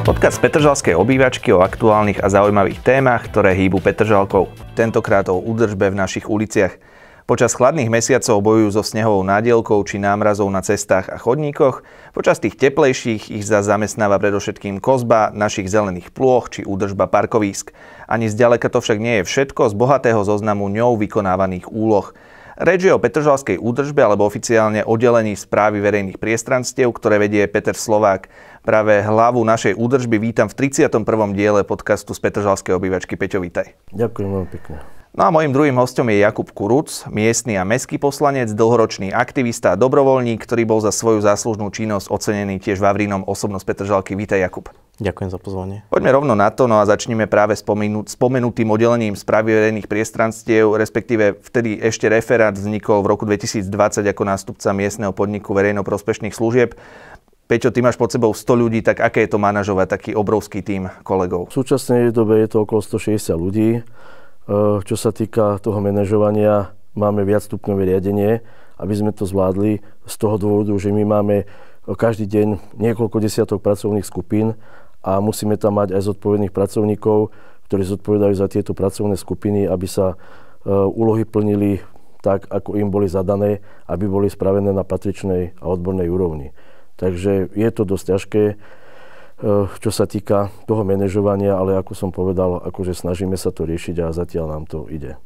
Podcast Petržalskej obývačky o aktuálnych a zaujímavých témach, ktoré hýbu Petržalkou. Tentokrát o údržbe v našich uliciach. Počas chladných mesiacov bojujú so snehovou nádielkou či námrazou na cestách a chodníkoch, počas tých teplejších ich za zamestnáva predovšetkým kozba našich zelených plôch či údržba parkovísk. Ani zďaleka to však nie je všetko z bohatého zoznamu ňou vykonávaných úloh – Reč je o Petržalskej údržbe alebo oficiálne oddelení správy verejných priestranstiev, ktoré vedie Peter Slovák. Práve hlavu našej údržby vítam v 31. diele podcastu z Petržalskej obývačky. Peťo, vítaj. Ďakujem veľmi pekne. No a mojim druhým hostom je Jakub Kuruc, miestny a meský poslanec, dlhoročný aktivista a dobrovoľník, ktorý bol za svoju záslužnú činnosť ocenený tiež Vavrinom osobnosť Petržalky. Vítaj Jakub. Ďakujem za pozvanie. Poďme rovno na to, no a začneme práve spomenutým oddelením verejných priestranstiev, respektíve vtedy ešte referát vznikol v roku 2020 ako nástupca miestneho podniku verejnoprospešných služieb. Peťo, ty máš pod sebou 100 ľudí, tak aké je to manažovať taký obrovský tím kolegov? V súčasnej dobe je to okolo 160 ľudí. E, čo sa týka toho manažovania, máme viacstupňové riadenie, aby sme to zvládli z toho dôvodu, že my máme e, každý deň niekoľko desiatok pracovných skupín a musíme tam mať aj zodpovedných pracovníkov, ktorí zodpovedajú za tieto pracovné skupiny, aby sa e, úlohy plnili tak, ako im boli zadané, aby boli spravené na patričnej a odbornej úrovni. Takže je to dosť ťažké, e, čo sa týka toho manažovania, ale ako som povedal, akože snažíme sa to riešiť a zatiaľ nám to ide.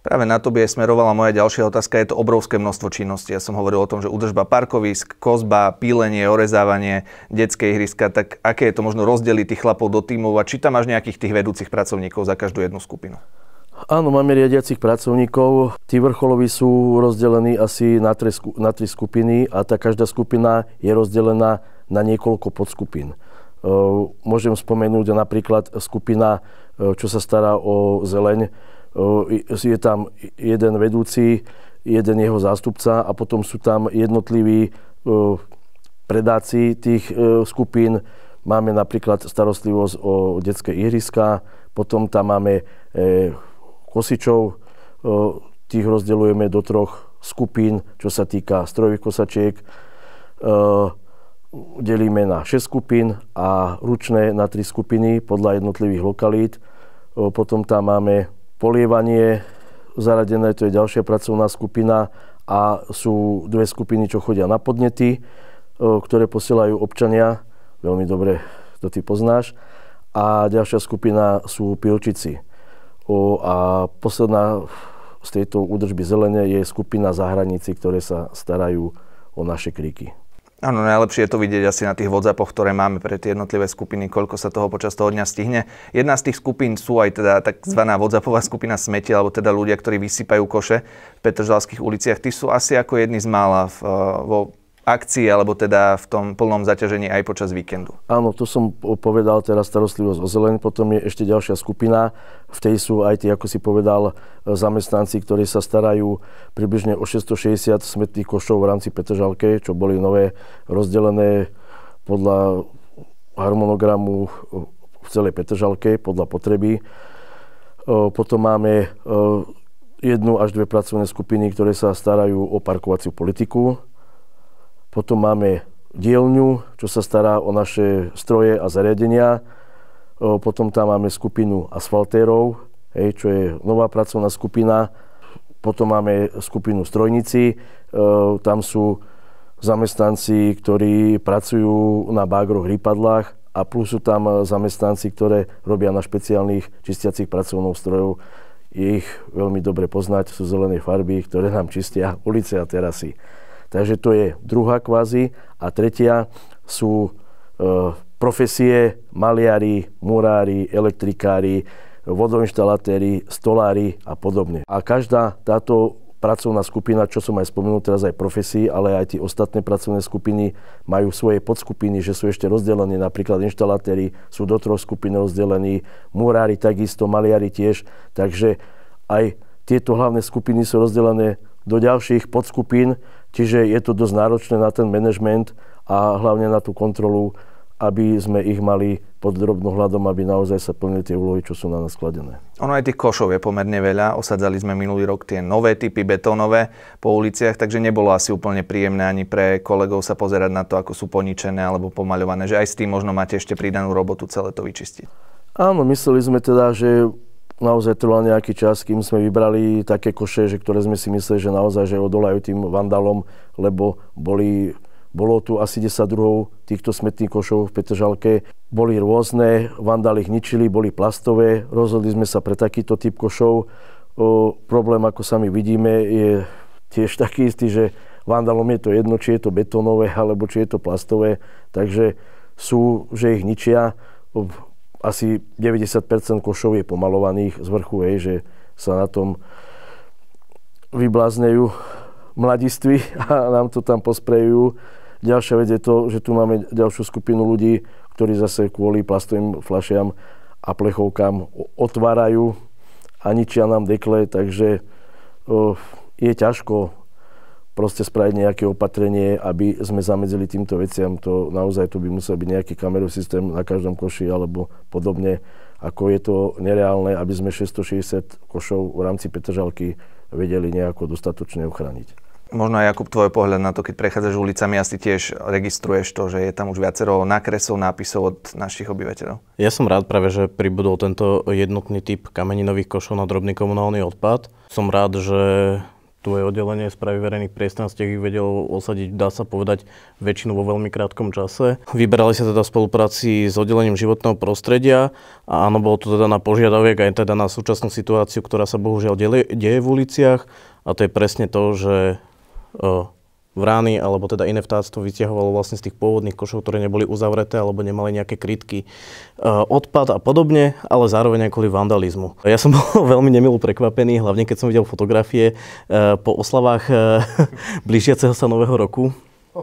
Práve na to by aj smerovala moja ďalšia otázka. Je to obrovské množstvo činností. Ja som hovoril o tom, že udržba parkovisk, kozba, pílenie, orezávanie, detské ihriska, tak aké je to možno rozdeliť tých chlapov do tímov a či tam máš nejakých tých vedúcich pracovníkov za každú jednu skupinu? Áno, máme riadiacich pracovníkov. Tí vrcholoví sú rozdelení asi na tri, na tri skupiny a tá každá skupina je rozdelená na niekoľko podskupín. E, môžem spomenúť napríklad skupina, e, čo sa stará o zeleň, je tam jeden vedúci, jeden jeho zástupca a potom sú tam jednotliví predáci tých skupín. Máme napríklad starostlivosť o detské ihriska, potom tam máme e, kosičov, tých rozdeľujeme do troch skupín, čo sa týka strojových kosačiek. Delíme na 6 skupín a ručné na 3 skupiny podľa jednotlivých lokalít. Potom tam máme polievanie zaradené, to je ďalšia pracovná skupina a sú dve skupiny, čo chodia na podnety, e, ktoré posielajú občania, veľmi dobre to ty poznáš, a ďalšia skupina sú pilčici. A posledná z tejto údržby zelene je skupina zahraníci, ktoré sa starajú o naše kríky. Áno, najlepšie je to vidieť asi na tých vodzapoch, ktoré máme pre tie jednotlivé skupiny, koľko sa toho počas toho dňa stihne. Jedna z tých skupín sú aj teda tzv. vodzapová skupina smeti, alebo teda ľudia, ktorí vysypajú koše v Petržalských uliciach. Tí sú asi ako jedni z mála v, eh, vo akcii, alebo teda v tom plnom zaťažení aj počas víkendu. Áno, to som povedal teraz starostlivosť o zeleň, potom je ešte ďalšia skupina, v tej sú aj tie, ako si povedal, e, zamestnanci, ktorí sa starajú približne o 660 smetných košov v rámci Petržalke, čo boli nové rozdelené podľa harmonogramu e, v celej Petržalke, podľa potreby. E, potom máme jednu až dve pracovné skupiny, ktoré sa starajú o parkovaciu politiku potom máme dielňu, čo sa stará o naše stroje a zariadenia. Potom tam máme skupinu asfaltérov, čo je nová pracovná skupina. Potom máme skupinu strojníci, tam sú zamestnanci, ktorí pracujú na bágroch, rýpadlách a plus sú tam zamestnanci, ktoré robia na špeciálnych čistiacich pracovných strojov. Je ich veľmi dobre poznať, sú zelené farby, ktoré nám čistia ulice a terasy. Takže to je druhá kvázi. A tretia sú e, profesie maliari, murári, elektrikári, vodoinštalatéri, stolári a podobne. A každá táto pracovná skupina, čo som aj spomenul teraz aj profesí, ale aj tie ostatné pracovné skupiny majú svoje podskupiny, že sú ešte rozdelené, napríklad inštalatéri sú do troch skupín rozdelení, murári takisto, maliari tiež, takže aj tieto hlavné skupiny sú rozdelené do ďalších podskupín, Čiže je to dosť náročné na ten management a hlavne na tú kontrolu, aby sme ich mali pod hľadom, aby naozaj sa plnili tie úlohy, čo sú na nás skladené. Ono aj tých košov je pomerne veľa. Osadzali sme minulý rok tie nové typy betónové po uliciach, takže nebolo asi úplne príjemné ani pre kolegov sa pozerať na to, ako sú poničené alebo pomaľované. Že aj s tým možno máte ešte pridanú robotu celé to vyčistiť. Áno, mysleli sme teda, že naozaj trval nejaký čas, kým sme vybrali také koše, že, ktoré sme si mysleli, že naozaj že odolajú tým vandalom, lebo boli, bolo tu asi 10 druhov týchto smetných košov v Petržalke. Boli rôzne, vandali ich ničili, boli plastové. Rozhodli sme sa pre takýto typ košov. O, problém, ako sami vidíme, je tiež taký istý, že vandalom je to jedno, či je to betónové, alebo či je to plastové. Takže sú, že ich ničia asi 90% košov je pomalovaných z vrchu, hej, že sa na tom vybláznejú mladiství a nám to tam posprejujú. Ďalšia vec je to, že tu máme ďalšiu skupinu ľudí, ktorí zase kvôli plastovým fľašiam a plechovkám otvárajú a ničia nám dekle, takže je ťažko proste spraviť nejaké opatrenie, aby sme zamedzili týmto veciam. To naozaj tu by musel byť nejaký kamerový systém na každom koši alebo podobne. Ako je to nereálne, aby sme 660 košov v rámci Petržalky vedeli nejako dostatočne ochrániť. Možno aj Jakub, tvoj pohľad na to, keď prechádzaš ulicami, asi tiež registruješ to, že je tam už viacero nákresov, nápisov od našich obyvateľov. Ja som rád práve, že pribudol tento jednotný typ kameninových košov na drobný komunálny odpad. Som rád, že tvoje oddelenie správy verejných priestranstiev ich vedelo osadiť, dá sa povedať, väčšinu vo veľmi krátkom čase. Vyberali sa teda v spolupráci s oddelením životného prostredia a áno, bolo to teda na požiadaviek aj teda na súčasnú situáciu, ktorá sa bohužiaľ deje, deje v uliciach a to je presne to, že e, vrány alebo teda iné vtáctvo vyťahovalo vlastne z tých pôvodných košov, ktoré neboli uzavreté alebo nemali nejaké krytky, e, odpad a podobne, ale zároveň aj kvôli vandalizmu. Ja som bol veľmi nemilo prekvapený, hlavne keď som videl fotografie e, po oslavách e, blížiaceho sa Nového roku,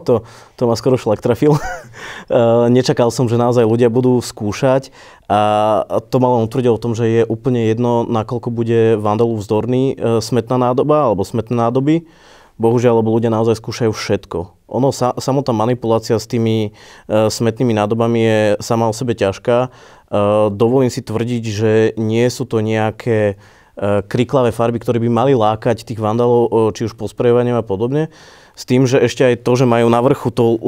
to, to ma skoro šlak trafil. Nečakal som, že naozaj ľudia budú skúšať a to ma len utvrdilo o tom, že je úplne jedno, nakoľko bude vandalu vzdorný smetná nádoba alebo smetné nádoby bohužiaľ, lebo ľudia naozaj skúšajú všetko. Ono, sa, samotná manipulácia s tými uh, smetnými nádobami je sama o sebe ťažká. Uh, dovolím si tvrdiť, že nie sú to nejaké e, kriklavé farby, ktoré by mali lákať tých vandalov, či už posprejovaním a podobne. S tým, že ešte aj to, že majú na vrchu to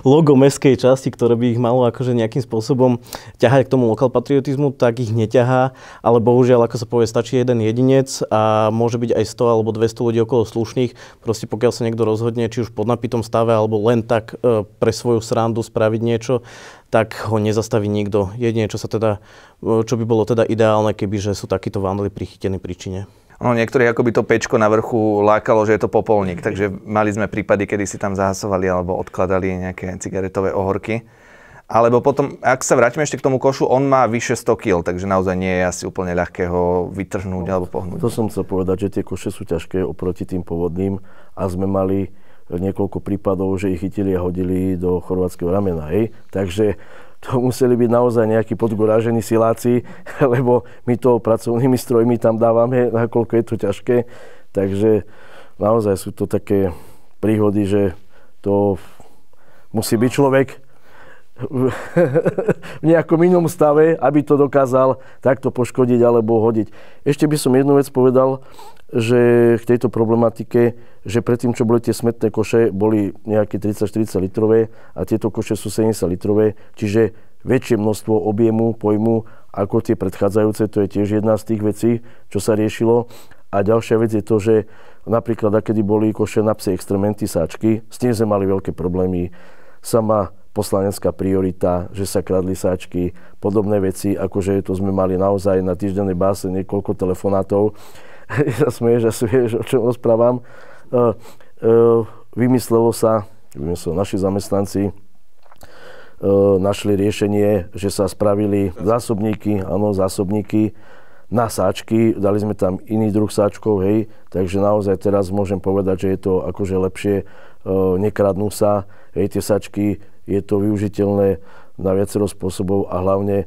logo mestskej časti, ktoré by ich malo akože nejakým spôsobom ťahať k tomu lokal patriotizmu, tak ich neťahá, ale bohužiaľ, ako sa povie, stačí jeden jedinec a môže byť aj 100 alebo 200 ľudí okolo slušných. Proste pokiaľ sa niekto rozhodne, či už pod napitom stave alebo len tak e, pre svoju srandu spraviť niečo, tak ho nezastaví nikto. Jedine, čo, sa teda, e, čo by bolo teda ideálne, keby že sú takíto vandali prichytení príčine ono niektorí akoby to pečko na vrchu lákalo, že je to popolník, takže mali sme prípady, kedy si tam zahasovali alebo odkladali nejaké cigaretové ohorky. Alebo potom, ak sa vrátime ešte k tomu košu, on má vyše 100 kg, takže naozaj nie je asi úplne ľahké ho vytrhnúť no, alebo pohnúť. To som chcel povedať, že tie koše sú ťažké oproti tým pôvodným a sme mali e, niekoľko prípadov, že ich chytili a hodili do chorvátskeho ramena. Hej? Takže to museli byť naozaj nejakí podgorážení siláci, lebo my to pracovnými strojmi tam dávame, nakoľko je to ťažké. Takže naozaj sú to také príhody, že to musí byť človek v nejakom inom stave, aby to dokázal takto poškodiť alebo hodiť. Ešte by som jednu vec povedal, že k tejto problematike, že predtým, čo boli tie smetné koše, boli nejaké 30-40 litrové a tieto koše sú 70 litrové, čiže väčšie množstvo objemu, pojmu ako tie predchádzajúce, to je tiež jedna z tých vecí, čo sa riešilo. A ďalšia vec je to, že napríklad, akedy boli koše na psie extrementy, sáčky, s tým sme mali veľké problémy. Sama poslanecká priorita, že sa kradli sáčky, podobné veci, akože to sme mali naozaj na týždennej báse niekoľko telefonátov. sa smeješ, asi vieš, o čom rozprávam. E, e, vymyslelo sa, vymyslelo naši zamestnanci, e, našli riešenie, že sa spravili zásobníky, áno, zásobníky na sáčky, dali sme tam iný druh sáčkov, hej, takže naozaj teraz môžem povedať, že je to akože lepšie, nekradnú sa, hej, tie sáčky, je to využiteľné na viacero spôsobov a hlavne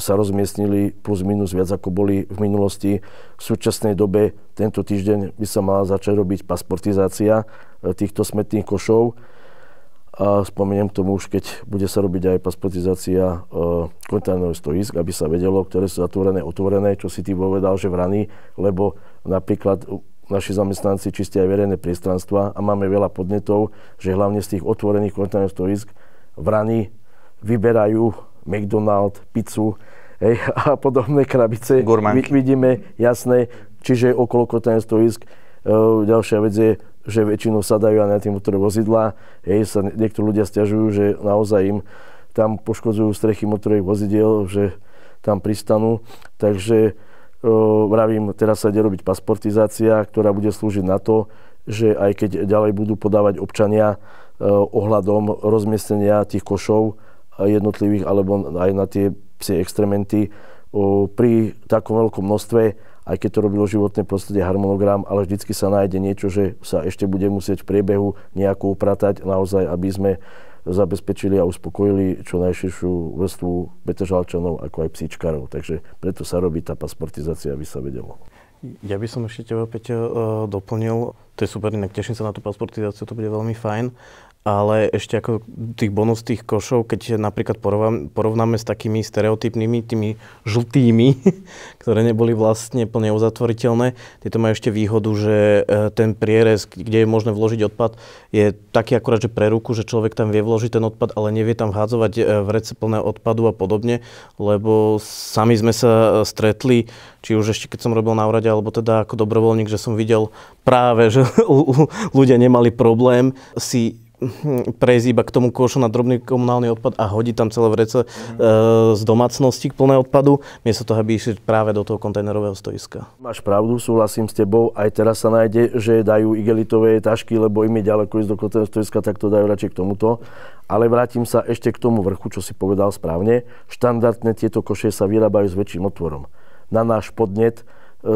sa rozmiestnili plus minus viac ako boli v minulosti. V súčasnej dobe tento týždeň by sa mala začať robiť pasportizácia e, týchto smetných košov. A spomeniem tomu už, keď bude sa robiť aj pasportizácia e, kontajnerov stoisk, aby sa vedelo, ktoré sú zatvorené, otvorené, čo si ty povedal, že vrany, lebo napríklad naši zamestnanci čistia aj verejné priestranstva a máme veľa podnetov, že hlavne z tých otvorených kontajnerov stoisk vrany vyberajú McDonald, pizzu hej, a podobné krabice. Gurmanky. Vidíme, jasné, čiže okolo kotaných stoisk. E, ďalšia vec je, že väčšinou sa dajú aj na tým motorové vozidlá. Hej, sa niektorí ľudia stiažujú, že naozaj im tam poškodzujú strechy motorových vozidiel, že tam pristanú. Takže e, vravím, teraz sa ide robiť pasportizácia, ktorá bude slúžiť na to, že aj keď ďalej budú podávať občania e, ohľadom rozmiestnenia tých košov, jednotlivých alebo aj na tie psie extrementy. Pri takom veľkom množstve, aj keď to robilo životné prostredie harmonogram, ale vždycky sa nájde niečo, že sa ešte bude musieť v priebehu nejako upratať naozaj, aby sme zabezpečili a uspokojili čo najširšiu vrstvu betežalčanov ako aj psíčkarov. Takže preto sa robí tá pasportizácia, aby sa vedelo. Ja by som ešte teba, Peťa, e, doplnil. To je super, inak teším sa na tú pasportizáciu, to bude veľmi fajn ale ešte ako tých bonus tých košov, keď napríklad porovnáme, porovnáme s takými stereotypnými, tými žltými, ktoré neboli vlastne plne uzatvoriteľné, tieto majú ešte výhodu, že e, ten prierez, kde je možné vložiť odpad, je taký akurát, že pre ruku, že človek tam vie vložiť ten odpad, ale nevie tam hádzovať e, vrece plné odpadu a podobne, lebo sami sme sa e, stretli, či už ešte keď som robil na úrade, alebo teda ako dobrovoľník, že som videl práve, že ľudia nemali problém si prejsť iba k tomu košu na drobný komunálny odpad a hodí tam celé vrece mm. e, z domácnosti k plné odpadu, miesto toho, aby išli práve do toho kontajnerového stoiska. Máš pravdu, súhlasím s tebou, aj teraz sa nájde, že dajú igelitové tašky, lebo im je ďaleko ísť do kontajnerového stoiska, tak to dajú radšej k tomuto. Ale vrátim sa ešte k tomu vrchu, čo si povedal správne. Štandardne tieto koše sa vyrábajú s väčším otvorom. Na náš podnet eh,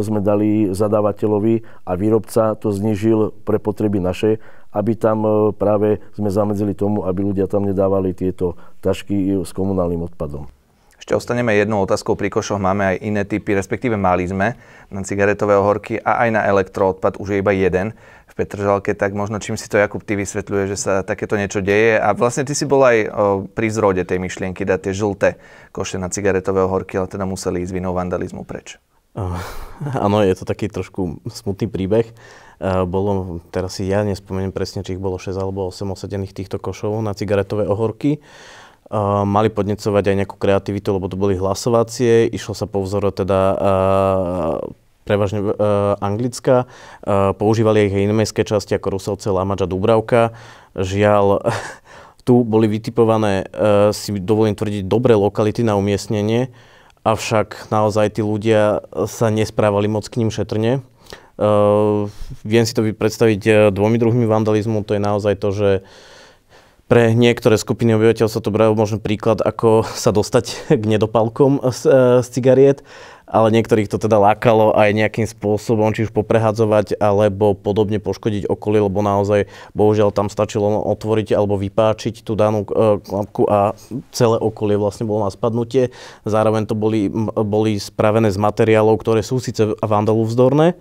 sme dali zadávateľovi a výrobca to znižil pre potreby naše aby tam e, práve sme zamedzili tomu, aby ľudia tam nedávali tieto tašky s komunálnym odpadom. Ešte ostaneme jednou otázkou pri košoch. Máme aj iné typy, respektíve mali sme na cigaretové horky a aj na elektroodpad už je iba jeden v Petržalke. Tak možno čím si to Jakub ty vysvetľuje, že sa takéto niečo deje. A vlastne ty si bol aj o, pri zrode tej myšlienky dať tie žlté koše na cigaretové horky, ale teda museli ísť vinou vandalizmu preč. Áno, je to taký trošku smutný príbeh. Eh, bolo, teraz si ja nespomeniem presne, či ich bolo 6 alebo 8 osadených týchto košov na cigaretové ohorky. Uh, mali podnecovať aj nejakú kreativitu, lebo to boli hlasovacie, išlo sa po vzoru teda uh, prevažne uh, anglická, uh, používali ich aj iné mestské časti ako Rusovce, Lamač a Dubravka. Žiaľ, tu boli vytipované, uh, si dovolím tvrdiť, dobré lokality na umiestnenie, avšak naozaj tí ľudia sa nesprávali moc k ním šetrne Uh, viem si to predstaviť eh, dvomi druhmi vandalizmu, to je naozaj to, že pre niektoré skupiny obyvateľstva to brajú možno príklad, ako sa dostať k nedopalkom z, eh, z cigariet, ale niektorých to teda lákalo aj nejakým spôsobom, či už poprehadzovať, alebo podobne poškodiť okolie, lebo naozaj, bohužiaľ, tam stačilo otvoriť alebo vypáčiť tú danú eh, klapku a celé okolie vlastne bolo na spadnutie. Zároveň to boli, boli spravené z materiálov, ktoré sú síce vandalu vzdorné,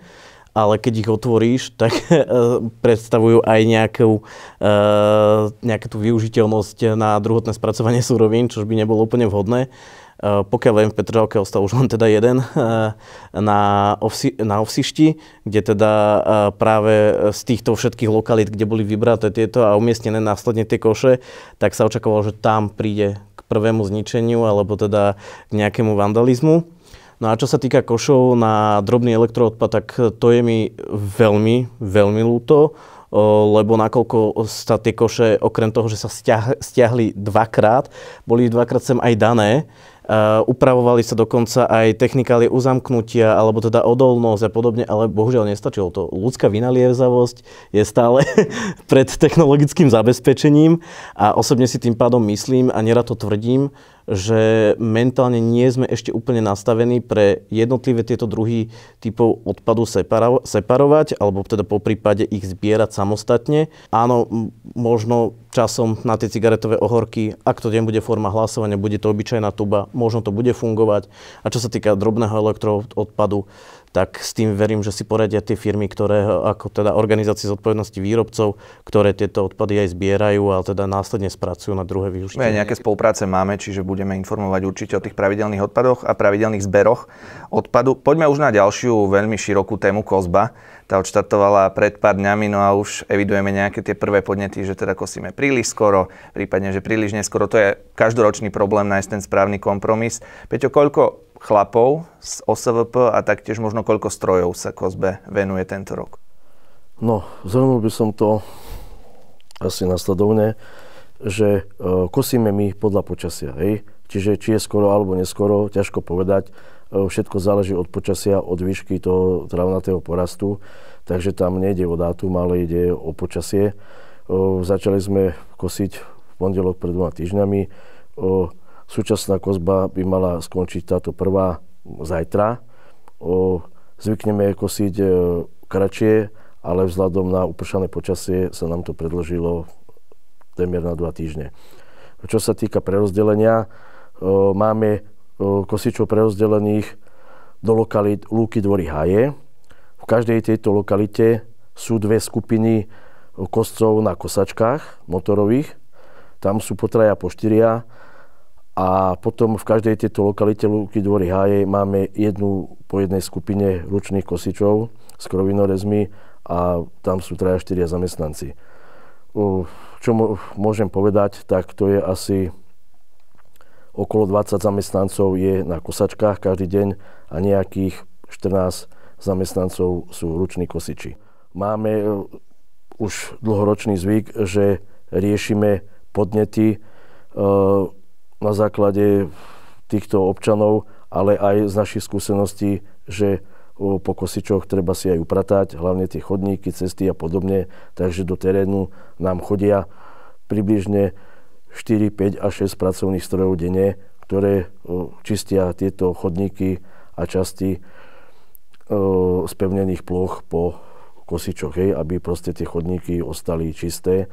ale keď ich otvoríš, tak eh, predstavujú aj nejakú, eh, nejakú tú využiteľnosť na druhotné spracovanie súrovín, čo by nebolo úplne vhodné. Eh, pokiaľ viem, v Petržalke ostal už len teda jeden na, ovsi, na ovsišti, kde teda práve z týchto všetkých lokalít, kde boli vybraté tieto a umiestnené následne tie koše, tak sa očakávalo, že tam príde k prvému zničeniu alebo teda k nejakému vandalizmu. No a čo sa týka košov na drobný elektroodpad, tak to je mi veľmi, veľmi ľúto, lebo nakoľko sa tie koše, okrem toho, že sa stiahli dvakrát, boli dvakrát sem aj dané, e, upravovali sa dokonca aj technikálie uzamknutia, alebo teda odolnosť a podobne, ale bohužiaľ nestačilo to. Ľudská vynaliezavosť je stále pred technologickým zabezpečením a osobne si tým pádom myslím a nerad to tvrdím, že mentálne nie sme ešte úplne nastavení pre jednotlivé tieto druhy typov odpadu separo- separovať, alebo teda po prípade ich zbierať samostatne. Áno, možno časom na tie cigaretové ohorky, ak to deň bude forma hlasovania, bude to obyčajná tuba, možno to bude fungovať. A čo sa týka drobného elektroodpadu, tak s tým verím, že si poradia tie firmy, ktoré, ako teda organizácie zodpovednosti výrobcov, ktoré tieto odpady aj zbierajú a teda následne spracujú na druhé využitie. My nejaké spolupráce máme, čiže budeme informovať určite o tých pravidelných odpadoch a pravidelných zberoch odpadu. Poďme už na ďalšiu veľmi širokú tému Kozba. Tá odštartovala pred pár dňami, no a už evidujeme nejaké tie prvé podnety, že teda kosíme príliš skoro, prípadne, že príliš neskoro. To je každoročný problém nájsť ten správny kompromis. Peťo, koľko chlapov z OSVP a taktiež možno koľko strojov sa Kozbe venuje tento rok? No, zhrnul by som to asi nasledovne, že e, kosíme my podľa počasia, hej? Čiže či je skoro alebo neskoro, ťažko povedať. E, všetko záleží od počasia, od výšky toho travnatého porastu, takže tam nejde o dátum, ale ide o počasie. E, začali sme kosiť v pondelok pred dvoma týždňami. Súčasná kozba by mala skončiť táto prvá zajtra. O, zvykneme kosiť e, kratšie, ale vzhľadom na upršané počasie sa nám to predložilo témier na dva týždne. Čo sa týka prerozdelenia, e, máme o, e, kosičov prerozdelených do lokalit Lúky dvory Haje. V každej tejto lokalite sú dve skupiny e, kostcov na kosačkách motorových. Tam sú po traja, po štyria a potom v každej tejto lokalite Lúky Dvory Háje máme jednu po jednej skupine ručných kosičov s krovinorezmi a tam sú traja 4 zamestnanci. Čo môžem povedať, tak to je asi okolo 20 zamestnancov je na kosačkách každý deň a nejakých 14 zamestnancov sú ruční kosiči. Máme e, už dlhoročný zvyk, že riešime podnety, e, na základe týchto občanov, ale aj z našich skúseností, že po kosičoch treba si aj upratať, hlavne tie chodníky, cesty a podobne. Takže do terénu nám chodia približne 4, 5 a 6 pracovných strojov denne, ktoré čistia tieto chodníky a časti spevnených ploch po kosičoch, hej, aby proste tie chodníky ostali čisté.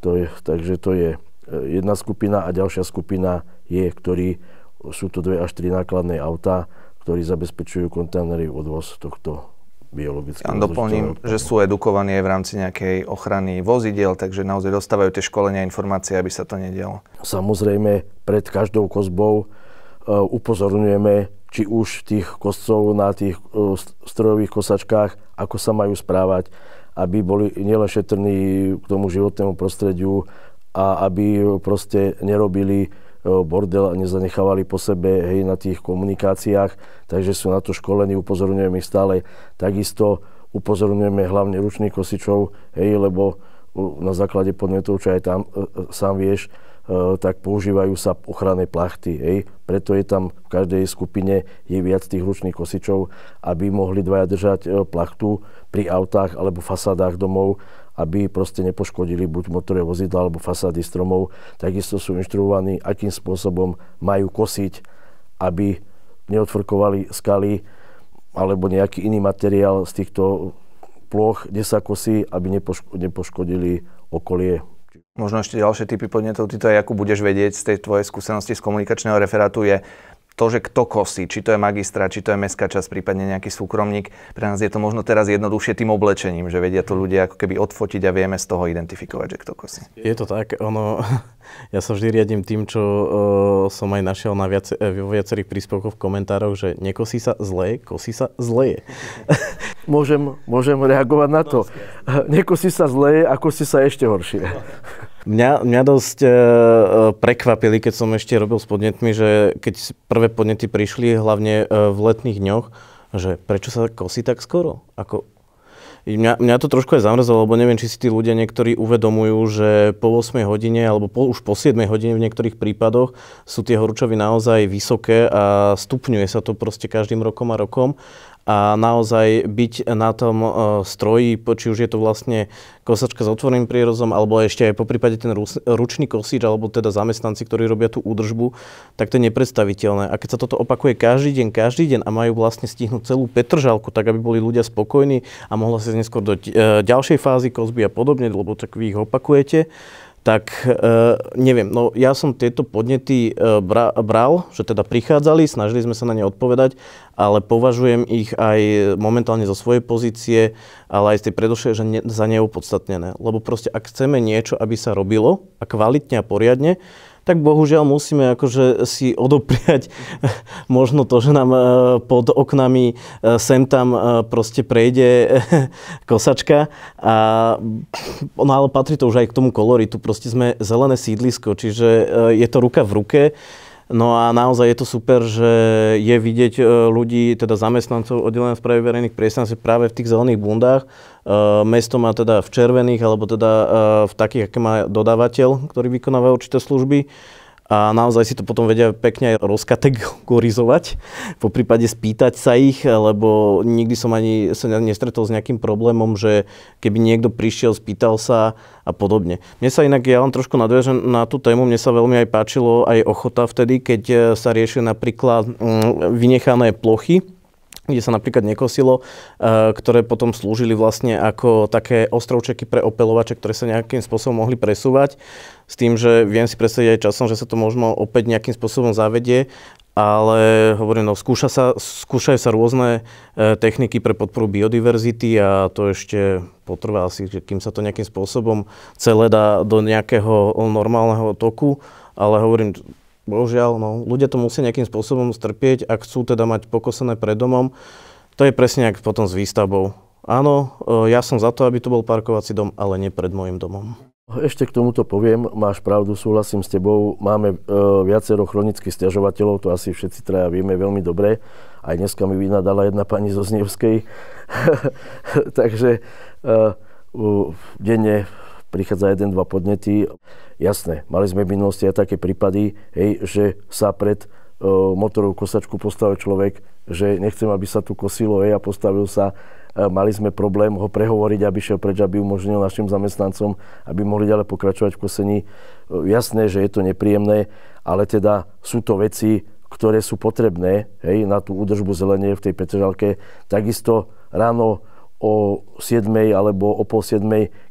To je, takže to je E, jedna skupina a ďalšia skupina je, ktorí sú to dve až tri nákladné autá, ktorí zabezpečujú kontajnery odvoz tohto biologického Ja doplním, že sú edukovaní aj v rámci nejakej ochrany vozidiel, takže naozaj dostávajú tie školenia informácie, aby sa to nedialo. Samozrejme, pred každou kozbou e, upozorňujeme či už tých kostcov na tých e, strojových kosačkách, ako sa majú správať, aby boli nielen šetrní k tomu životnému prostrediu, a aby proste nerobili e, bordel a nezanechávali po sebe hej, na tých komunikáciách, takže sú na to školení, upozorňujeme ich stále. Takisto upozorňujeme hlavne ručných kosičov, hej, lebo na základe podnetov, čo aj tam e, e, sám vieš, E, tak používajú sa ochranné plachty. Hej. Preto je tam v každej skupine je viac tých ručných kosičov, aby mohli dvaja držať e, plachtu pri autách alebo fasádách domov, aby proste nepoškodili buď motorové vozidla alebo fasády stromov. Takisto sú inštruovaní, akým spôsobom majú kosiť, aby neodfrkovali skaly alebo nejaký iný materiál z týchto ploch, kde sa kosí, aby nepoškodili okolie možno ešte ďalšie typy podnetov, ty to aj ako budeš vedieť z tej tvojej skúsenosti z komunikačného referátu je to, že kto kosí, či to je magistra, či to je mestská časť, prípadne nejaký súkromník, pre nás je to možno teraz jednoduchšie tým oblečením, že vedia to ľudia ako keby odfotiť a vieme z toho identifikovať, že kto kosí. Je to tak, ono, ja sa vždy riadím tým, čo uh, som aj našiel na viac, eh, vo viacerých príspevkoch v komentároch, že nekosí sa zle, kosí sa zle. môžem, môžem reagovať na to. Nekosí sa zle, ako si sa ešte horšie. Mňa, mňa dosť e, e, prekvapili, keď som ešte robil s podnetmi, že keď prvé podnety prišli, hlavne e, v letných dňoch, že prečo sa kosí tak skoro? Ako, mňa, mňa to trošku aj zamrzelo, lebo neviem, či si tí ľudia niektorí uvedomujú, že po 8 hodine alebo po, už po 7 hodine v niektorých prípadoch sú tie horúčavy naozaj vysoké a stupňuje sa to proste každým rokom a rokom a naozaj byť na tom e, stroji, či už je to vlastne kosačka s otvoreným prírozom, alebo ešte aj po prípade ten ručný kosič, alebo teda zamestnanci, ktorí robia tú údržbu, tak to je nepredstaviteľné. A keď sa toto opakuje každý deň, každý deň a majú vlastne stihnúť celú Petržalku, tak aby boli ľudia spokojní a mohla sa neskôr do e, ďalšej fázy kozby a podobne, lebo tak vy ich opakujete, tak e, neviem, no ja som tieto podnety e, bra, bral, že teda prichádzali, snažili sme sa na ne odpovedať, ale považujem ich aj momentálne zo svojej pozície, ale aj z tej predošlej, že ne, za neopodstatnené. Lebo proste, ak chceme niečo, aby sa robilo a kvalitne a poriadne, tak bohužiaľ musíme akože si odopriať možno to, že nám e, pod oknami e, sem tam e, proste prejde kosačka. A, no ale patrí to už aj k tomu koloritu. Proste sme zelené sídlisko, čiže je to ruka v ruke. No a naozaj je to super, že je vidieť e, ľudí, teda zamestnancov oddelených správy verejných priestancov práve v tých zelených bundách. E, mesto má teda v červených, alebo teda e, v takých, aké má dodávateľ, ktorý vykonáva určité služby a naozaj si to potom vedia pekne aj rozkategorizovať, po prípade spýtať sa ich, lebo nikdy som ani sa nestretol s nejakým problémom, že keby niekto prišiel, spýtal sa a podobne. Mne sa inak, ja len trošku nadviažem na tú tému, mne sa veľmi aj páčilo aj ochota vtedy, keď e, sa riešili napríklad mm, vynechané plochy, kde sa napríklad nekosilo, e, ktoré potom slúžili vlastne ako také ostrovčeky pre opelovače, ktoré sa nejakým spôsobom mohli presúvať s tým, že viem si predstaviť aj časom, že sa to možno opäť nejakým spôsobom zavedie, ale hovorím, no, skúša sa, skúšajú sa rôzne e, techniky pre podporu biodiverzity a to ešte potrvá asi, kým sa to nejakým spôsobom celé dá do nejakého normálneho toku, ale hovorím, bohužiaľ, no, ľudia to musia nejakým spôsobom strpieť, ak chcú teda mať pokosené pred domom, to je presne ako potom s výstavbou. Áno, e, ja som za to, aby to bol parkovací dom, ale nie pred môjim domom. Ešte k tomuto poviem, máš pravdu, súhlasím s tebou, máme e, viacero chronických stiažovateľov, to asi všetci traja vieme veľmi dobre. Aj dneska mi vynadala jedna pani zo Znievskej. Takže e, u, denne prichádza jeden, dva podnety. Jasné, mali sme v minulosti aj také prípady, hej, že sa pred e, motorovú kosačku postavil človek, že nechcem, aby sa tu kosilo a postavil sa e, mali sme problém ho prehovoriť, aby šiel preč, aby umožnil našim zamestnancom, aby mohli ďalej pokračovať v kosení. E, jasné, že je to nepríjemné, ale teda sú to veci, ktoré sú potrebné hej, na tú údržbu zelenie v tej Petržalke. Takisto ráno o 7 alebo o pol 7,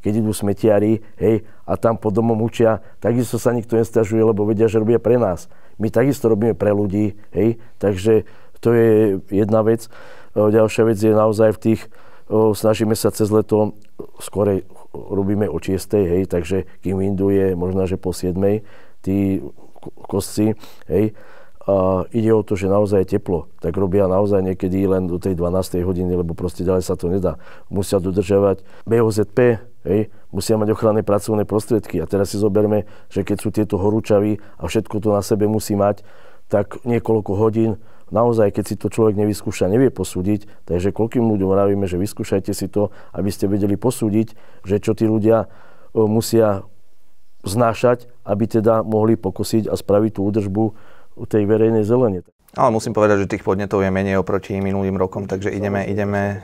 keď idú smetiari hej, a tam pod domom učia, takisto sa nikto nestažuje, lebo vedia, že robia pre nás. My takisto robíme pre ľudí, hej, takže to je jedna vec. E, ďalšia vec je naozaj v tých, e, snažíme sa cez leto, skore robíme o 6, hej, takže kým Indu je možno, že po 7, tí kostci, hej, a ide o to, že naozaj je teplo, tak robia naozaj niekedy len do tej 12. hodiny, lebo proste ďalej sa to nedá. Musia dodržiavať BOZP, hej, musia mať ochranné pracovné prostriedky. A teraz si zoberme, že keď sú tieto horúčavy a všetko to na sebe musí mať, tak niekoľko hodín naozaj, keď si to človek nevyskúša, nevie posúdiť, takže koľkým ľuďom hovoríme, že vyskúšajte si to, aby ste vedeli posúdiť, že čo tí ľudia e, musia znášať, aby teda mohli pokosiť a spraviť tú údržbu tej verejnej zelene. Ale musím povedať, že tých podnetov je menej oproti minulým rokom, takže ideme, ideme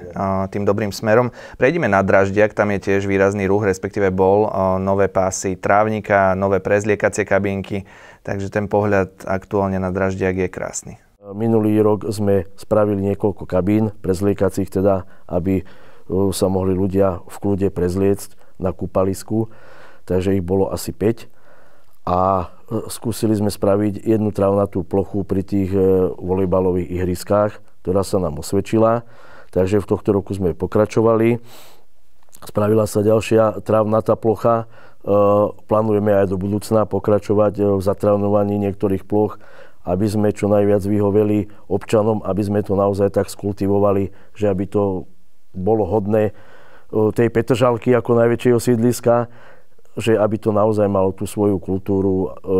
tým dobrým smerom. Prejdime na Draždiak, tam je tiež výrazný ruch, respektíve bol nové pásy trávnika, nové prezliekacie kabinky, takže ten pohľad aktuálne na Draždiak je krásny. Minulý rok sme spravili niekoľko kabín prezliekacích, teda, aby e, sa mohli ľudia v kľude prezliecť na kúpalisku, takže ich bolo asi 5. A e, skúsili sme spraviť jednu travnatú plochu pri tých e, volejbalových ihriskách, ktorá sa nám osvedčila. Takže v tohto roku sme pokračovali. Spravila sa ďalšia travnatá plocha. Plánujeme aj do budúcna pokračovať v zatravnovaní niektorých ploch aby sme čo najviac vyhoveli občanom, aby sme to naozaj tak skultivovali, že aby to bolo hodné e, tej Petržalky ako najväčšieho sídliska, že aby to naozaj malo tú svoju kultúru e,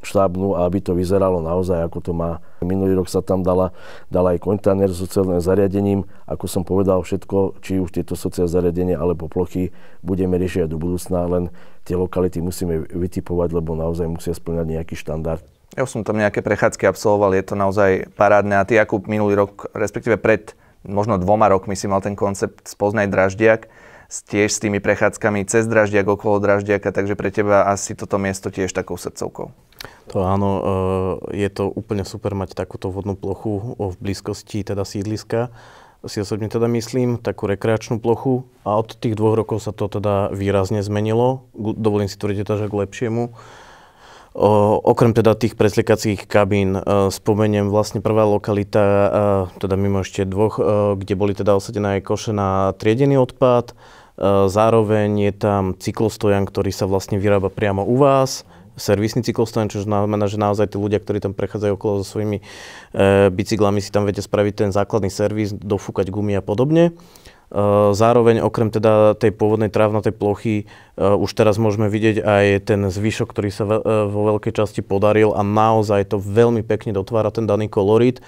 štábnu a aby to vyzeralo naozaj, ako to má. Minulý rok sa tam dala, dala aj kontajner s sociálnym zariadením. Ako som povedal, všetko, či už tieto sociálne zariadenia alebo plochy budeme riešiť do budúcna, len tie lokality musíme vytipovať, lebo naozaj musia splňať nejaký štandard. Ja som tam nejaké prechádzky absolvoval, je to naozaj parádne. A ty, Jakub, minulý rok, respektíve pred možno dvoma rokmi si mal ten koncept Spoznaj Draždiak, tiež s tými prechádzkami cez Draždiak, okolo Draždiaka, takže pre teba asi toto miesto tiež takou srdcovkou. To áno, e, je to úplne super mať takúto vodnú plochu e, v blízkosti teda sídliska si osobne teda myslím, takú rekreačnú plochu a od tých dvoch rokov sa to teda výrazne zmenilo. Dovolím si tvrdiť teda, že k lepšiemu. Okrem teda tých presliekacích kabín e, spomeniem vlastne prvá lokalita, e, teda mimo ešte dvoch, e, kde boli teda osadené aj koše na triedený odpad. Zároveň je tam cyklostojan, ktorý sa vlastne vyrába priamo u vás servisný cyklostojan, čo znamená, že naozaj tí ľudia, ktorí tam prechádzajú okolo so svojimi e, bicyklami, si tam viete spraviť ten základný servis, dofúkať gumy a podobne. Eh, zároveň okrem teda tej pôvodnej trávnatej plochy eh, už teraz môžeme vidieť aj ten zvyšok, ktorý sa eh, vo veľkej časti podaril a naozaj to veľmi pekne dotvára ten daný kolorit.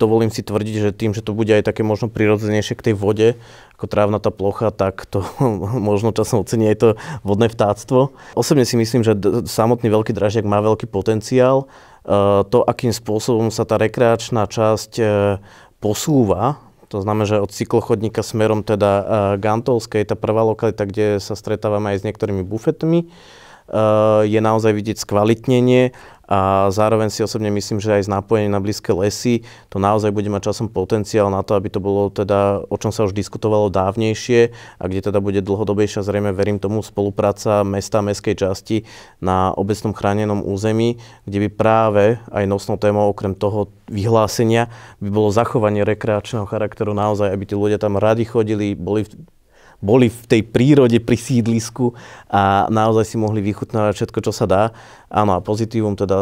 Dovolím si tvrdiť, že tým, že to bude aj také možno prirodzenejšie k tej vode, ako trávnatá plocha, tak to možno časom ocení aj to vodné vtáctvo. Osobne si myslím, že samotný veľký dražiak má veľký potenciál. To, akým spôsobom sa tá rekreačná časť posúva to znamená, že od cyklochodníka smerom teda eh, k je tá prvá lokalita, kde sa stretávame aj s niektorými bufetmi, Eh, je naozaj vidieť skvalitnenie a zároveň si osobne myslím, že aj z nápojenie na blízke lesy to naozaj bude mať časom potenciál na to, aby to bolo teda, o čom sa už diskutovalo dávnejšie a kde teda bude dlhodobejšia, zrejme verím tomu, spolupráca mesta a mestskej časti na obecnom chránenom území, kde by práve aj nosnou témou okrem toho vyhlásenia by bolo zachovanie rekreačného charakteru naozaj, aby tí ľudia tam radi chodili, boli boli v tej prírode pri sídlisku a naozaj si mohli vychutnávať všetko, čo sa dá. Áno, a pozitívum teda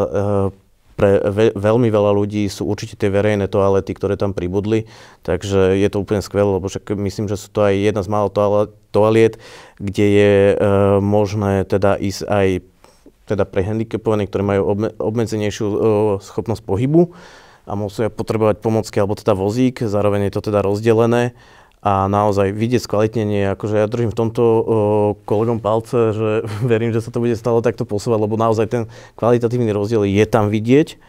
eh, pre veľmi veľa ľudí sú určite tie verejné toalety, ktoré tam pribudli, takže je to úplne skvelé, lebo však myslím, že sú to aj jedna z málo toaliet, kde je eh, možné teda ísť aj teda pre handicapovaných, ktoré majú obmedzenejšiu eh, schopnosť pohybu a musia potrebovať pomocky alebo teda vozík, zároveň je to teda rozdelené a naozaj vidieť skvalitnenie, akože ja držím v tomto kolegom palce, že verím, že sa to bude stále takto posúvať, lebo naozaj ten kvalitatívny rozdiel je tam vidieť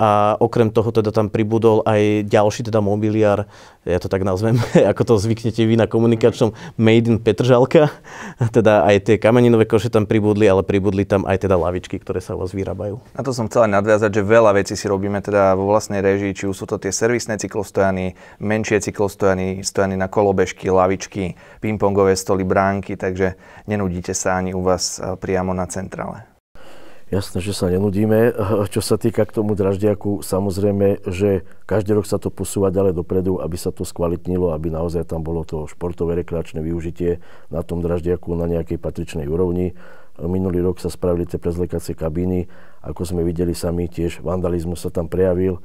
a okrem toho teda tam pribudol aj ďalší teda mobiliár, ja to tak nazvem, ako to zvyknete vy na komunikačnom, Made in Petržalka. Teda aj tie kameninové koše tam pribudli, ale pribudli tam aj teda lavičky, ktoré sa u vás vyrábajú. Na to som chcel nadviazať, že veľa vecí si robíme teda vo vlastnej režii, či už sú to tie servisné cyklostojany, menšie cyklostojany, stojany na kolobežky, lavičky, pingpongové stoly, bránky, takže nenudíte sa ani u vás eh, priamo na centrále. Jasné, že sa nenudíme. Čo sa týka k tomu draždiaku, samozrejme, že každý rok sa to posúva ďalej dopredu, aby sa to skvalitnilo, aby naozaj tam bolo to športové rekreačné využitie na tom draždiaku na nejakej patričnej úrovni. Minulý rok sa spravili tie prezlekacie kabíny, ako sme videli sami, tiež vandalizmus sa tam prejavil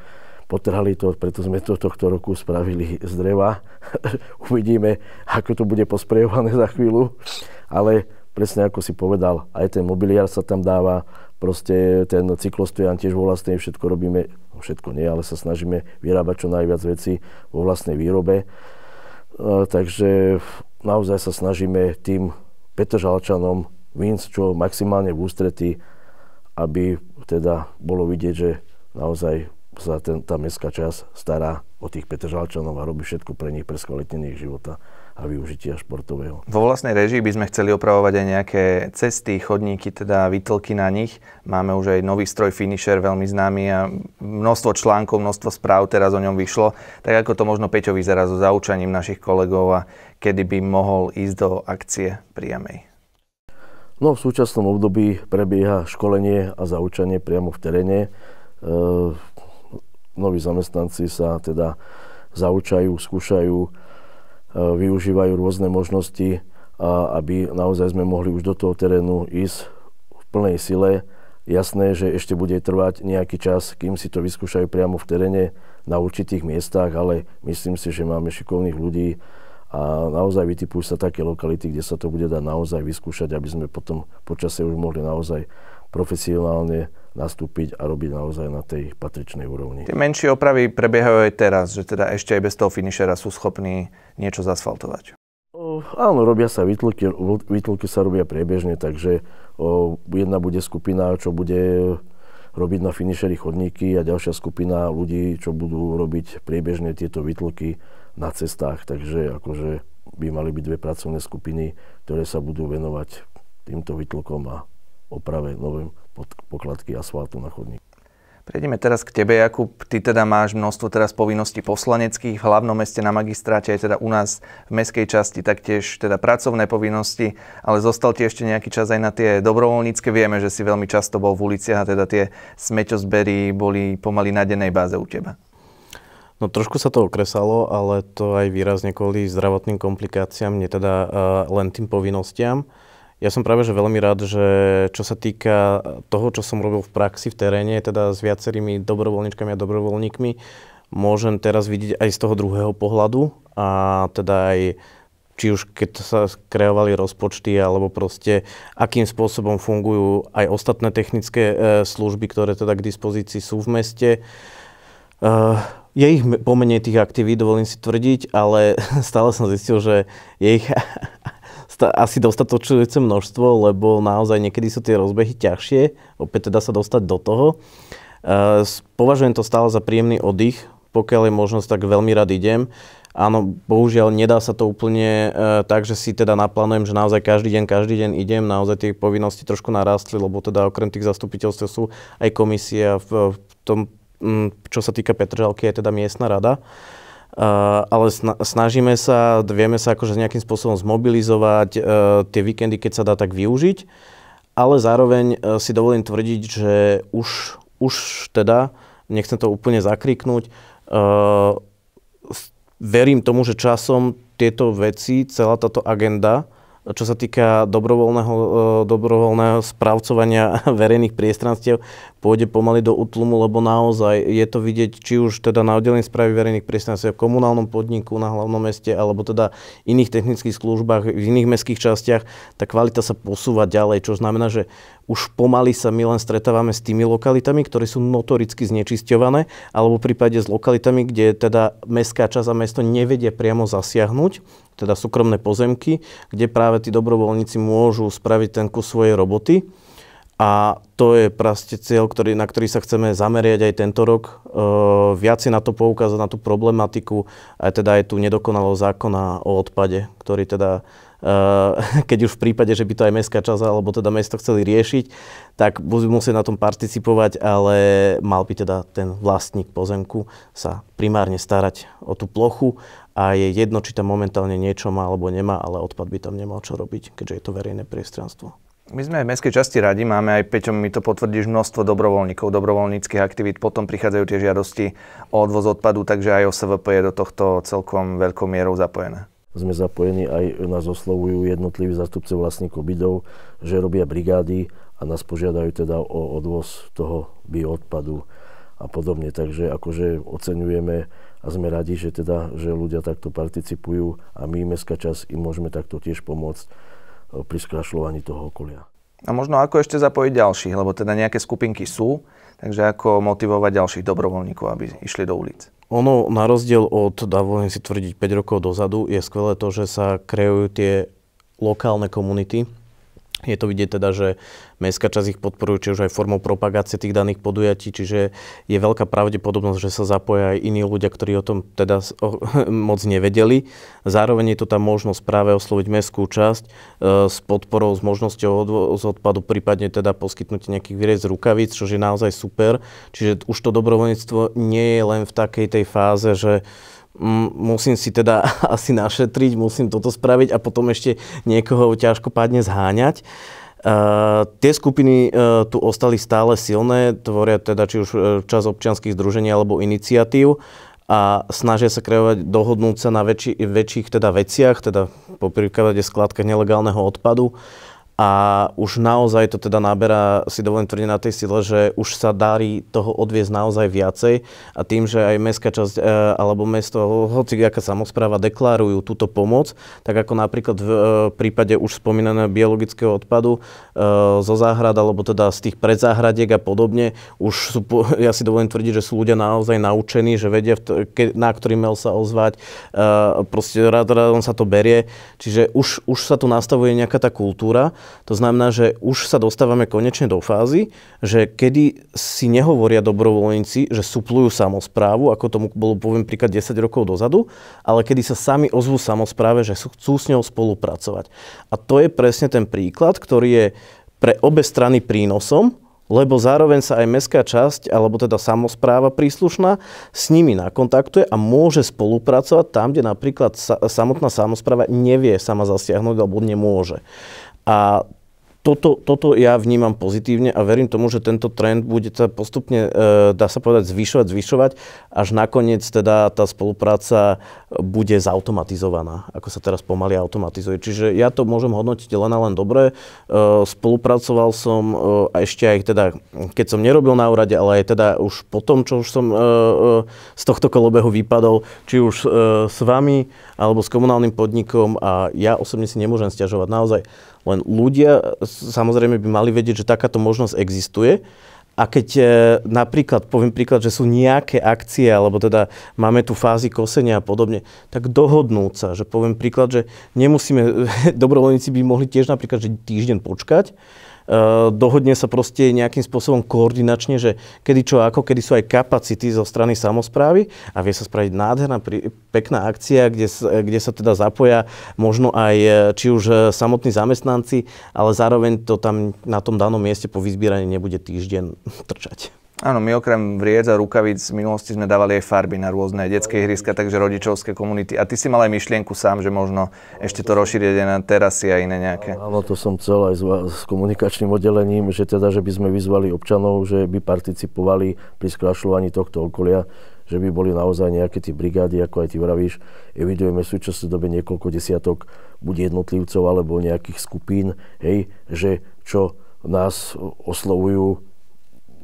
potrhali to, preto sme to tohto roku spravili z dreva. Uvidíme, ako to bude posprejované za chvíľu. Ale presne ako si povedal, aj ten mobiliár sa tam dáva, proste ten cyklostojan tiež vo vlastnej všetko robíme, no všetko nie, ale sa snažíme vyrábať čo najviac veci vo vlastnej výrobe. E, takže naozaj sa snažíme tým Petržalčanom Vinc čo maximálne v ústretí, aby teda bolo vidieť, že naozaj sa ten, tá mestská časť stará o tých Petržalčanov a robí všetko pre nich, pre skvalitnenie ich života a využitia športového. Vo vlastnej režii by sme chceli opravovať aj nejaké cesty, chodníky, teda výtlky na nich. Máme už aj nový stroj Finisher, veľmi známy a množstvo článkov, množstvo správ teraz o ňom vyšlo. Tak ako to možno Peťo vyzerá so zaučaním našich kolegov a kedy by mohol ísť do akcie priamej? No v súčasnom období prebieha školenie a zaučanie priamo v teréne. E, noví zamestnanci sa teda zaučajú, skúšajú E, využívajú rôzne možnosti, aby naozaj sme mohli už do toho terénu ísť v plnej sile. Jasné, že ešte bude trvať nejaký čas, kým si to vyskúšajú priamo v teréne na určitých miestach, ale myslím si, že máme šikovných ľudí a naozaj vytipujú sa také lokality, kde sa to bude dať naozaj vyskúšať, aby sme potom počasie už mohli naozaj profesionálne nastúpiť a robiť naozaj na tej patričnej úrovni. Tie menšie opravy prebiehajú aj teraz, že teda ešte aj bez toho finišera sú schopní niečo zasfaltovať. áno, robia sa výtlky, výtlky sa robia priebežne, takže o, jedna bude skupina, čo bude robiť na finišeri chodníky a ďalšia skupina ľudí, čo budú robiť priebežne tieto výtlky na cestách. Takže akože by mali byť dve pracovné skupiny, ktoré sa budú venovať týmto výtlkom a oprave novým pokladky asfaltu na chodník. Prejdeme teraz k tebe, Jakub. Ty teda máš množstvo teraz povinností poslaneckých v hlavnom meste na magistráte, aj teda u nás v meskej časti, taktiež teda pracovné povinnosti, ale zostal ti ešte nejaký čas aj na tie dobrovoľnícke. Vieme, že si veľmi často bol v uliciach a teda tie smeťozbery boli pomaly na dennej báze u teba. No trošku sa to okresalo, ale to aj výrazne kvôli zdravotným komplikáciám, nie teda uh, len tým povinnostiam. Ja som práve že veľmi rád, že čo sa týka toho, čo som robil v praxi, v teréne, teda s viacerými dobrovoľničkami a dobrovoľníkmi, môžem teraz vidieť aj z toho druhého pohľadu a teda aj či už keď sa kreovali rozpočty, alebo proste akým spôsobom fungujú aj ostatné technické e, služby, ktoré teda k dispozícii sú v meste. E, je ich pomenej tých aktivít, dovolím si tvrdiť, ale stále som zistil, že je ich asi dostatočujúce množstvo, lebo naozaj niekedy sú tie rozbehy ťažšie, opäť teda sa dostať do toho. Eh, považujem to stále za príjemný oddych, pokiaľ je možnosť, tak veľmi rád idem. Áno, bohužiaľ nedá sa to úplne e, tak, že si teda naplánujem, že naozaj každý deň, každý deň idem, naozaj tie povinnosti trošku narástli, lebo teda okrem tých zastupiteľstv sú aj komisia v, v tom, m, mm, čo sa týka Petržalky, je teda miestna rada. Eh, ale snažíme sa, vieme sa akože nejakým spôsobom zmobilizovať, eh, tie víkendy, keď sa dá, tak využiť. Ale zároveň eh, si dovolím tvrdiť, že už, už teda, nechcem to úplne zakriknúť, verím tomu, že časom tieto veci, celá táto agenda čo sa týka dobrovoľného, e, dobrovoľného správcovania verejných priestranstiev, pôjde pomaly do utlumu, lebo naozaj je to vidieť, či už teda na oddelení správy verejných priestranstiev v komunálnom podniku na hlavnom meste, alebo teda iných technických službách v iných mestských častiach, tá kvalita sa posúva ďalej, čo znamená, že už pomaly sa my len stretávame s tými lokalitami, ktoré sú notoricky znečisťované, alebo v prípade s lokalitami, kde teda mestská časť a mesto nevedia priamo zasiahnuť teda súkromné pozemky, kde práve tí dobrovoľníci môžu spraviť ten kus svojej roboty. A to je proste cieľ, ktorý, na ktorý sa chceme zameriať aj tento rok. E, viac si na to poukázať, na tú problematiku, aj teda aj tú nedokonalosť zákona o odpade, ktorý teda, e, keď už v prípade, že by to aj mestská časť alebo teda mesto chceli riešiť, tak budú musieť na tom participovať, ale mal by teda ten vlastník pozemku sa primárne starať o tú plochu a je jedno, či tam momentálne niečo má alebo nemá, ale odpad by tam nemal čo robiť, keďže je to verejné priestranstvo. My sme v mestskej časti radi, máme aj, Peťo, mi to potvrdíš, množstvo dobrovoľníkov, dobrovoľníckých aktivít, potom prichádzajú tie žiadosti o odvoz odpadu, takže aj OSVP je do tohto celkom veľkou mierou zapojené. Sme zapojení, aj nás oslovujú jednotliví zástupci vlastníkov bydov, že robia brigády a nás požiadajú teda o odvoz toho bioodpadu a podobne. Takže akože oceňujeme a sme radi, že teda, že ľudia takto participujú a my, Mestská čas, im môžeme takto tiež pomôcť e, pri skrašľovaní toho okolia. A možno ako ešte zapojiť ďalších, lebo teda nejaké skupinky sú, takže ako motivovať ďalších dobrovoľníkov, aby išli do ulic? Ono, na rozdiel od, dovolím si tvrdiť, 5 rokov dozadu, je skvelé to, že sa kreujú tie lokálne komunity, je to vidieť teda, že mestská časť ich podporuje, či už aj formou propagácie tých daných podujatí, čiže je veľká pravdepodobnosť, že sa zapoja aj iní ľudia, ktorí o tom teda moc nevedeli. Zároveň je tu tá možnosť práve osloviť mestskú časť e, s podporou, s možnosťou od, z odpadu, prípadne teda poskytnúť nejakých z rukavíc, čo je naozaj super. Čiže už to dobrovoľníctvo nie je len v takej tej fáze, že musím si teda asi našetriť, musím toto spraviť a potom ešte niekoho ťažko padne zháňať. Uh, tie skupiny uh, tu ostali stále silné, tvoria teda či už e, čas občianských združení alebo iniciatív a snažia sa kreovať, dohodnúť sa na väčši, väčších teda veciach, teda prípade skladka nelegálneho odpadu a už naozaj to teda náberá, si dovolím tvrdiť na tej sile, že už sa darí toho odviezť naozaj viacej a tým, že aj mestská časť e, alebo mesto, hoci aká samozpráva deklarujú túto pomoc, tak ako napríklad v e, prípade už spomínaného biologického odpadu e, zo záhrad alebo teda z tých predzáhradiek a podobne, už sú, ja si dovolím tvrdiť, že sú ľudia naozaj naučení, že vedia, na ktorý mail sa ozvať, proste rád, rád on sa to berie, čiže už, už sa tu nastavuje nejaká tá kultúra, to znamená, že už sa dostávame konečne do fázy, že kedy si nehovoria dobrovoľníci, že suplujú samozprávu, ako tomu bolo poviem príklad 10 rokov dozadu, ale kedy sa sami ozvú samozpráve, že chcú s ňou spolupracovať. A to je presne ten príklad, ktorý je pre obe strany prínosom, lebo zároveň sa aj mestská časť, alebo teda samozpráva príslušná, s nimi nakontaktuje a môže spolupracovať tam, kde napríklad sa, samotná samozpráva nevie sama zasiahnuť alebo nemôže. A toto, toto ja vnímam pozitívne a verím tomu, že tento trend bude sa postupne, e, dá sa povedať, zvyšovať, zvyšovať, až nakoniec teda tá spolupráca bude zautomatizovaná, ako sa teraz pomaly automatizuje. Čiže ja to môžem hodnotiť len a len dobre. E, spolupracoval som e, a ešte aj teda, keď som nerobil na úrade, ale aj teda už po tom, čo už som z tohto kolobehu vypadol, či už s vami alebo s komunálnym podnikom a ja osobne si nemôžem stiažovať naozaj len ľudia e, samozrejme by mali vedieť, že takáto možnosť existuje. A keď e, napríklad, poviem príklad, že sú nejaké akcie, alebo teda máme tu fázy kosenia a podobne, tak dohodnúť sa, že poviem príklad, že nemusíme, dobrovoľníci by mohli tiež napríklad že týždeň počkať, Eh, dohodne sa proste nejakým spôsobom koordinačne, že kedy čo ako, kedy sú aj kapacity zo strany samozprávy a vie sa spraviť nádherná pekná akcia, kde, kde sa teda zapoja možno aj eh, či už eh, samotní zamestnanci, ale zároveň to tam na tom danom mieste po vyzbieraní nebude týždeň trčať. Áno, my okrem vriec a rukavic z minulosti sme dávali aj farby na rôzne detské ihriska, takže rodičovské komunity. A ty si mal aj myšlienku sám, že možno ešte to rozšíriť aj na terasy a iné nejaké. Áno, to som chcel aj s komunikačným oddelením, že teda, že by sme vyzvali občanov, že by participovali pri skrašľovaní tohto okolia, že by boli naozaj nejaké tie brigády, ako aj ty vravíš. Evidujeme v súčasnej dobe niekoľko desiatok buď jednotlivcov alebo nejakých skupín, hej, že čo nás oslovujú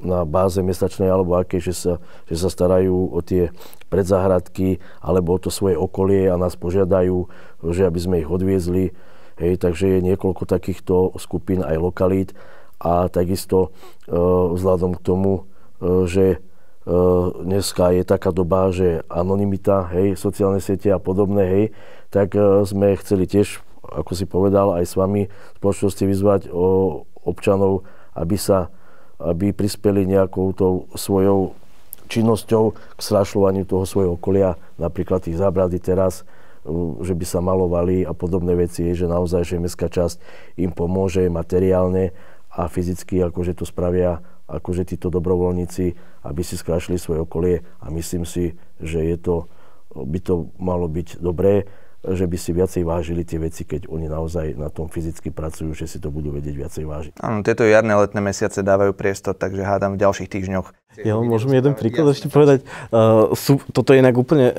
na báze mesačnej alebo aké, že sa, že sa starajú o tie predzahradky alebo o to svoje okolie a nás požiadajú, že aby sme ich odviezli. Hej, takže je niekoľko takýchto skupín aj lokalít a takisto e, vzhľadom k tomu, e, že e, dneska je taká doba, že anonimita, hej, sociálne siete a podobné, hej, tak e, sme chceli tiež, ako si povedal, aj s vami v spoločnosti vyzvať o občanov, aby sa aby prispeli nejakou tou svojou činnosťou k strašľovaniu toho svojho okolia, napríklad tých zábrady teraz, mm, že by sa malovali a podobné veci, že naozaj, že mestská časť im pomôže materiálne a fyzicky, akože to spravia akože títo dobrovoľníci, aby si skrášili svoje okolie a myslím si, že je to, by to malo byť dobré že by si viacej vážili tie veci, keď oni naozaj na tom fyzicky pracujú, že si to budú vedieť viacej vážiť. Áno, tieto jarné letné mesiace dávajú priestor, takže hádam v ďalších týždňoch. Ja vám môžem jeden príklad ešte povedať. Uh, sú, toto je inak úplne uh,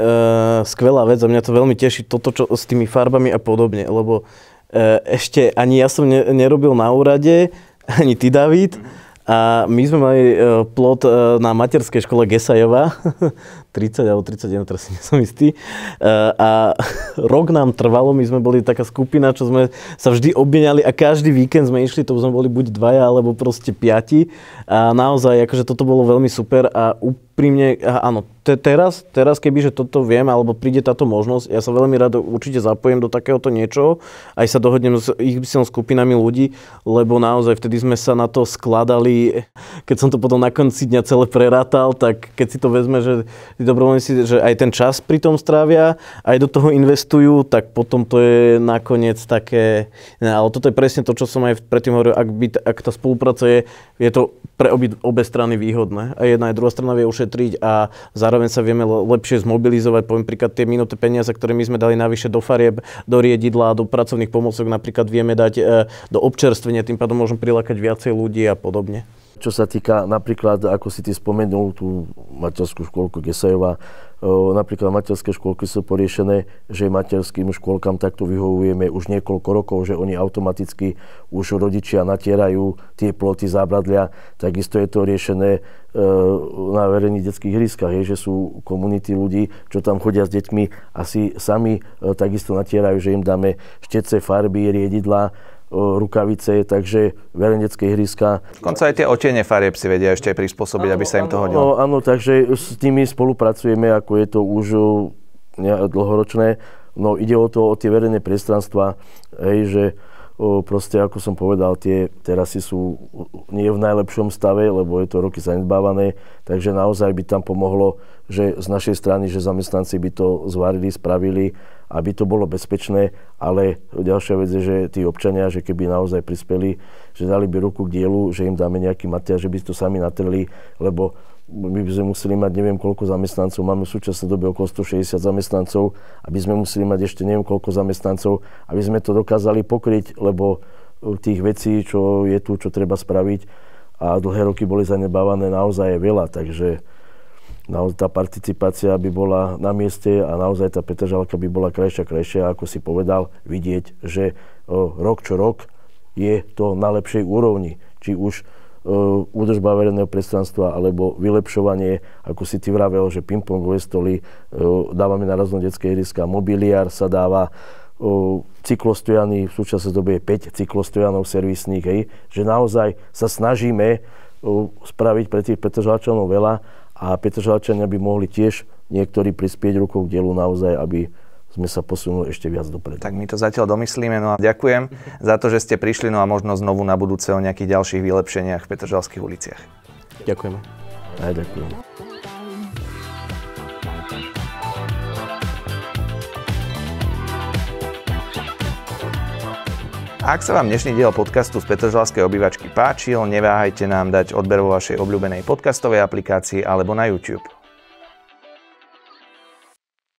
skvelá vec a mňa to veľmi teší, toto čo s tými farbami a podobne, lebo uh, ešte ani ja som ne, nerobil na úrade, ani ty, David, mm-hmm. A my sme mali uh, plot uh, na materskej škole Gesajová 30 alebo 31, teraz si som istý. E, a rok nám trvalo, my sme boli taká skupina, čo sme sa vždy obmieniali a každý víkend sme išli, to sme boli buď dvaja alebo proste piati. A naozaj, akože toto bolo veľmi super a úprimne, a áno, te, teraz, teraz keby, že toto viem alebo príde táto možnosť, ja sa veľmi rád určite zapojím do takéhoto niečo, aj sa dohodnem s XY skupinami ľudí, lebo naozaj vtedy sme sa na to skladali, keď som to potom na konci dňa celé prerátal, tak keď si to vezme, že tí dobrovoľníci, že aj ten čas pri tom strávia, aj do toho investujú, tak potom to je nakoniec také... Ne, ale toto je presne to, čo som aj predtým hovoril, ak, by, ak tá spolupráca je, je to pre obi, obe strany výhodné. A jedna aj druhá strana vie ušetriť a zároveň sa vieme lepšie zmobilizovať. Poviem príklad tie minuté peniaze, ktoré my sme dali navyše do farieb, do riedidla, do pracovných pomôcok napríklad vieme dať e, do občerstvenia, tým pádom môžem prilákať viacej ľudí a podobne čo sa týka napríklad, ako si ty spomenul, tú materskú škôlku Gesajová, napríklad materské škôlky sú poriešené, že materským škôlkam takto vyhovujeme už niekoľko rokov, že oni automaticky už rodičia natierajú tie ploty zábradlia. Takisto je to riešené e, na verejných detských hryskách, že sú komunity ľudí, čo tam chodia s deťmi, asi sami e, takisto natierajú, že im dáme štece, farby, riedidla, rukavice, takže verejnecké ihriska. Konca aj tie otiene farieb si vedia ešte prispôsobiť, aby sa im to hodilo. No, áno, takže s nimi spolupracujeme, ako je to už dlhoročné. No ide o to, o tie verejné priestranstva, hej, že proste, ako som povedal, tie terasy sú nie v najlepšom stave, lebo je to roky zanedbávané, takže naozaj by tam pomohlo, že z našej strany, že zamestnanci by to zvarili, spravili, aby to bolo bezpečné, ale ďalšia vec je, že tí občania, že keby naozaj prispeli, že dali by ruku k dielu, že im dáme nejaký materiál, že by to sami natrli, lebo my by sme museli mať neviem koľko zamestnancov, máme v súčasnej dobe okolo 160 zamestnancov, aby sme museli mať ešte neviem koľko zamestnancov, aby sme to dokázali pokryť, lebo e, tých vecí, čo je tu, čo treba spraviť a dlhé roky boli zanebávané naozaj veľa, takže naozaj tá participácia by bola na mieste a naozaj tá Petržalka by bola krajšia, krajšia, ako si povedal, vidieť, že e, rok čo rok je to na lepšej úrovni. Či už Eh, údržba verejného priestranstva alebo vylepšovanie, ako si ty vravel, že pingpongové stoly eh, dávame na rôzne detské ihriska, mobiliár sa dáva, eh, cyklostojany, v súčasnej dobe je 5 cyklostojanov servisných, hej, že naozaj sa snažíme spraviť pre tých Petržalčanov veľa a Petržalčania by mohli tiež niektorí prispieť rukou k dielu naozaj, aby sme sa posunuli ešte viac dopredu. Tak my to zatiaľ domyslíme. No a ďakujem za to, že ste prišli. No a možno znovu na budúce o nejakých ďalších vylepšeniach v Petržalských uliciach. Ďakujeme. Aj ďakujem. Ak sa vám dnešný diel podcastu z Petržalskej obývačky páčil, neváhajte nám dať odber vo vašej obľúbenej podcastovej aplikácii alebo na YouTube.